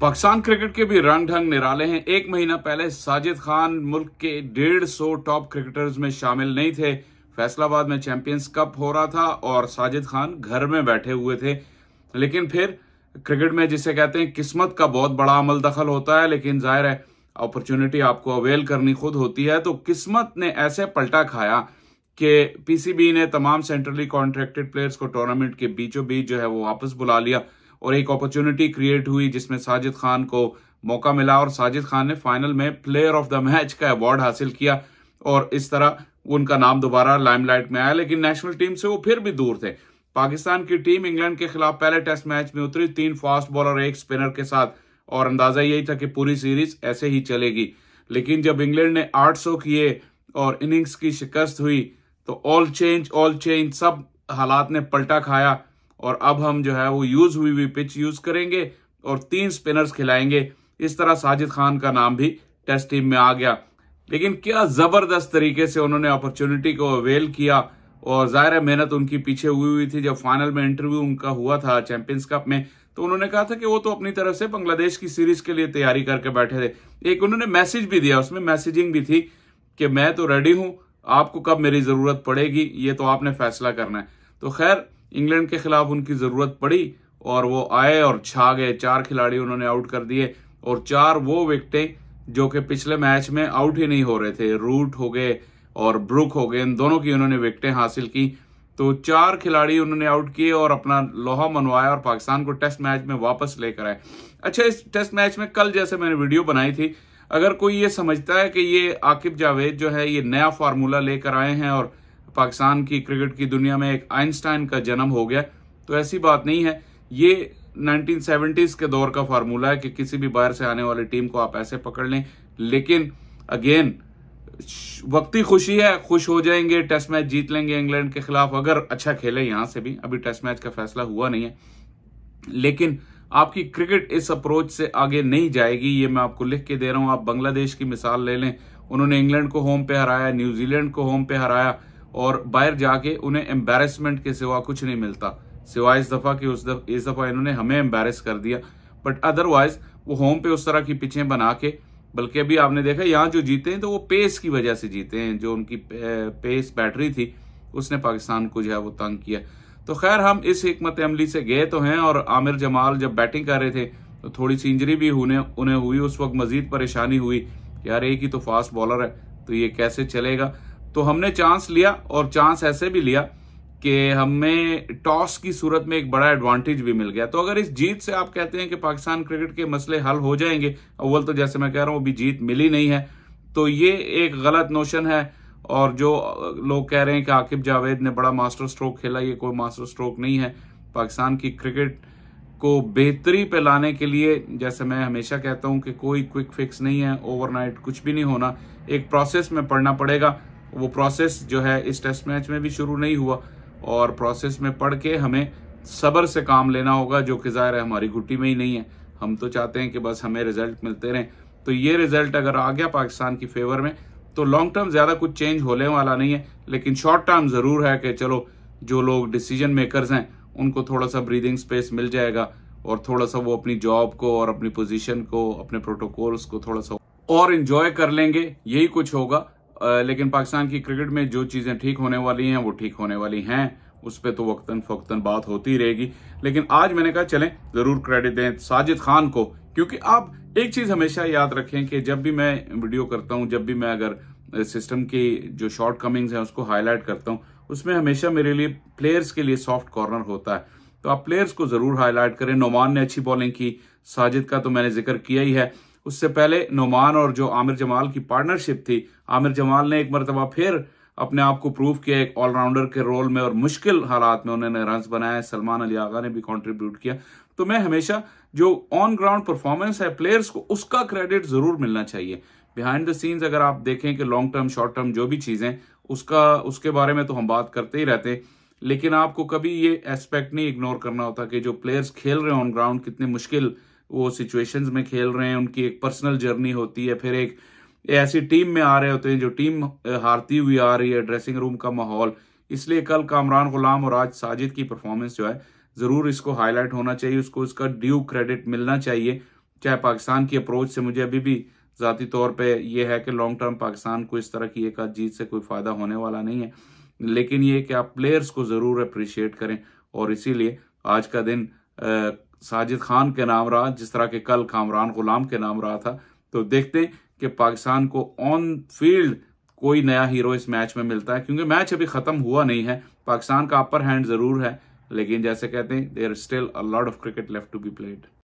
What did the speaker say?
Pakistan cricket के भी रंग ढंग निराले हैं एक महीना पहले साजिद खान मुल्क के डेढ़ सौ टॉप क्रिकेटर्स में शामिल नहीं थे फैसलाबाद में चैंपियंस कप हो रहा था और साजिद खान घर में बैठे हुए थे लेकिन फिर क्रिकेट में जिसे कहते हैं किस्मत का बहुत बड़ा अमल दखल होता है लेकिन जाहिर है अपॉर्चुनिटी आपको अवेल करनी खुद होती है तो किस्मत ने ऐसे पलटा खाया कि पीसीबी ने तमाम सेंट्रली कॉन्ट्रैक्टेड प्लेयर्स को टूर्नामेंट के बीचों बीच जो है वो वापस बुला लिया और एक अपॉर्चुनिटी क्रिएट हुई जिसमें साजिद खान को मौका मिला और साजिद खान ने फाइनल में प्लेयर ऑफ द मैच का अवार्ड हासिल किया और इस तरह उनका नाम दोबारा लाइमलाइट में आया लेकिन नेशनल टीम से वो फिर भी दूर थे पाकिस्तान की टीम इंग्लैंड के खिलाफ पहले टेस्ट मैच में उतरी तीन फास्ट बॉलर एक स्पिनर के साथ और अंदाजा यही था कि पूरी सीरीज ऐसे ही चलेगी लेकिन जब इंग्लैंड ने 800 किए और इनिंग्स की शिकस्त हुई तो ऑल चेंज ऑल चेंज सब हालात ने पलटा खाया और अब हम जो है वो यूज हुई हुई पिच यूज करेंगे और तीन स्पिनर्स खिलाएंगे इस तरह साजिद खान का नाम भी टेस्ट टीम में आ गया लेकिन क्या जबरदस्त तरीके से उन्होंने अपॉर्चुनिटी को अवेल किया और जाहिर है मेहनत उनकी पीछे हुई हुई थी जब फाइनल में इंटरव्यू उनका हुआ था चैंपियंस कप में तो उन्होंने कहा था कि वो तो अपनी तरफ से बांग्लादेश की सीरीज के लिए तैयारी करके बैठे थे एक उन्होंने मैसेज भी दिया उसमें मैसेजिंग भी थी कि मैं तो रेडी हूं आपको कब मेरी जरूरत पड़ेगी ये तो आपने फैसला करना है तो खैर इंग्लैंड के खिलाफ उनकी ज़रूरत पड़ी और वो आए और छा गए चार खिलाड़ी उन्होंने आउट कर दिए और चार वो विकटें जो कि पिछले मैच में आउट ही नहीं हो रहे थे रूट हो गए और ब्रुक हो गए इन दोनों की उन्होंने विकटें हासिल की तो चार खिलाड़ी उन्होंने आउट किए और अपना लोहा मनवाया और पाकिस्तान को टेस्ट मैच में वापस लेकर आए अच्छा इस टेस्ट मैच में कल जैसे मैंने वीडियो बनाई थी अगर कोई ये समझता है कि ये आकिब जावेद जो है ये नया फार्मूला लेकर आए हैं और पाकिस्तान की क्रिकेट की दुनिया में एक आइंस्टाइन का जन्म हो गया तो ऐसी बात नहीं है ये 1970s के दौर का फार्मूला है कि किसी भी बाहर से आने वाली टीम को आप ऐसे पकड़ लें लेकिन अगेन वक्ती खुशी है खुश हो जाएंगे टेस्ट मैच जीत लेंगे इंग्लैंड के खिलाफ अगर अच्छा खेले यहां से भी अभी टेस्ट मैच का फैसला हुआ नहीं है लेकिन आपकी क्रिकेट इस अप्रोच से आगे नहीं जाएगी ये मैं आपको लिख के दे रहा हूं आप बांग्लादेश की मिसाल ले लें उन्होंने इंग्लैंड को होम पे हराया न्यूजीलैंड को होम पे हराया और बाहर जाके उन्हें एम्बेरसमेंट के सिवा कुछ नहीं मिलता सिवाय इस दफ़ा कि उस दफ, इस दफ़ा इन्होंने हमें एम्बेरस कर दिया बट अदरवाइज वो होम पे उस तरह की पिछे बना के बल्कि अभी आपने देखा यहाँ जो जीते हैं तो वो पेस की वजह से जीते हैं जो उनकी पेस बैटरी थी उसने पाकिस्तान को जो है वो तंग किया तो खैर हम इस हमत अमली से गए तो हैं और आमिर जमाल जब बैटिंग कर रहे थे तो थोड़ी सी इंजरी भी होने उन्हें हुई उस वक्त मजीद परेशानी हुई कि यार एक ही तो फास्ट बॉलर है तो ये कैसे चलेगा तो हमने चांस लिया और चांस ऐसे भी लिया कि हमें टॉस की सूरत में एक बड़ा एडवांटेज भी मिल गया तो अगर इस जीत से आप कहते हैं कि पाकिस्तान क्रिकेट के मसले हल हो जाएंगे अव्वल तो जैसे मैं कह रहा हूँ अभी जीत मिली नहीं है तो ये एक गलत नोशन है और जो लोग कह रहे हैं कि आकिब जावेद ने बड़ा मास्टर स्ट्रोक खेला ये कोई मास्टर स्ट्रोक नहीं है पाकिस्तान की क्रिकेट को बेहतरी पे लाने के लिए जैसे मैं हमेशा कहता हूं कि कोई क्विक फिक्स नहीं है ओवरनाइट कुछ भी नहीं होना एक प्रोसेस में पढ़ना पड़ेगा वो प्रोसेस जो है इस टेस्ट मैच में भी शुरू नहीं हुआ और प्रोसेस में पढ़ के हमें सब्र से काम लेना होगा जो कि ज़ाहिर है हमारी घुट्टी में ही नहीं है हम तो चाहते हैं कि बस हमें रिजल्ट मिलते रहें तो ये रिजल्ट अगर आ गया पाकिस्तान की फेवर में तो लॉन्ग टर्म ज़्यादा कुछ चेंज होने वाला नहीं है लेकिन शॉर्ट टर्म ज़रूर है कि चलो जो लोग डिसीजन मेकर्स हैं उनको थोड़ा सा ब्रीदिंग स्पेस मिल जाएगा और थोड़ा सा वो अपनी जॉब को और अपनी पोजीशन को अपने प्रोटोकॉल्स को थोड़ा सा और इन्जॉय कर लेंगे यही कुछ होगा लेकिन पाकिस्तान की क्रिकेट में जो चीज़ें ठीक होने वाली हैं वो ठीक होने वाली हैं उस पर तो वक्ता फ़ोक्ता बात होती रहेगी लेकिन आज मैंने कहा चलें ज़रूर क्रेडिट दें साजिद खान को क्योंकि आप एक चीज़ हमेशा याद रखें कि जब भी मैं वीडियो करता हूं जब भी मैं अगर सिस्टम की जो शॉर्ट कमिंग्स हैं उसको हाईलाइट करता हूं उसमें हमेशा मेरे लिए प्लेयर्स के लिए सॉफ्ट कॉर्नर होता है तो आप प्लेयर्स को ज़रूर हाईलाइट करें नोमान ने अच्छी बॉलिंग की साजिद का तो मैंने जिक्र किया ही है उससे पहले नोमान और जो आमिर जमाल की पार्टनरशिप थी आमिर जमाल ने एक मरतबा फिर अपने आप को प्रूव किया एक ऑलराउंडर के रोल में और मुश्किल हालात में उन्होंने रन बनाए सलमान अली आगा ने भी कॉन्ट्रीब्यूट किया तो मैं हमेशा जो ऑन ग्राउंड परफॉर्मेंस है प्लेयर्स को उसका क्रेडिट जरूर मिलना चाहिए बिहाइंड द सीन्स अगर आप देखें कि लॉन्ग टर्म शॉर्ट टर्म जो भी चीज़ें उसका उसके बारे में तो हम बात करते ही रहते हैं लेकिन आपको कभी ये एस्पेक्ट नहीं इग्नोर करना होता कि जो प्लेयर्स खेल रहे हैं ऑन ग्राउंड कितने मुश्किल वो सिचुएशंस में खेल रहे हैं उनकी एक पर्सनल जर्नी होती है फिर एक ऐसी टीम में आ रहे होते हैं जो टीम हारती हुई आ रही है ड्रेसिंग रूम का माहौल इसलिए कल कामरान गुलाम और आज साजिद की परफॉर्मेंस जो है ज़रूर इसको हाईलाइट होना चाहिए उसको इसका ड्यू क्रेडिट मिलना चाहिए चाहे पाकिस्तान की अप्रोच से मुझे अभी भी ज़ाती तौर पे ये है कि लॉन्ग टर्म पाकिस्तान को इस तरह की एक जीत से कोई फ़ायदा होने वाला नहीं है लेकिन ये कि आप प्लेयर्स को ज़रूर अप्रिशिएट करें और इसीलिए आज का दिन साजिद खान के नाम रहा जिस तरह के कल कामरान गुलाम के नाम रहा था तो देखते हैं कि पाकिस्तान को ऑन फील्ड कोई नया हीरो इस मैच में मिलता है क्योंकि मैच अभी ख़त्म हुआ नहीं है पाकिस्तान का अपर हैंड ज़रूर है लेकिन जैसे कहते हैं there still a lot of cricket left to be played